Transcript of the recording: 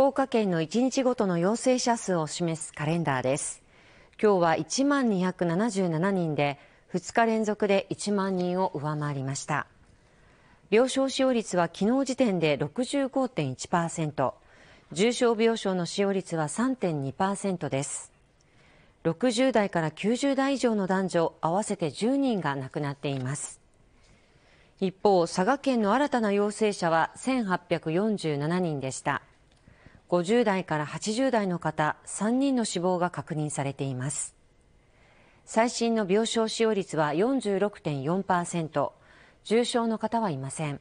福岡県の1日ごとの陽性者数を示すカレンダーです。今日は1万277人で、2日連続で1万人を上回りました。病床使用率は昨日時点で65.1%、重症病床の使用率は3.2%です。60代から90代以上の男女合わせて10人が亡くなっています。一方、佐賀県の新たな陽性者は1847人でした。50代から80代の方3人の死亡が確認されています。最新の病床使用率は46.4%、重症の方はいません。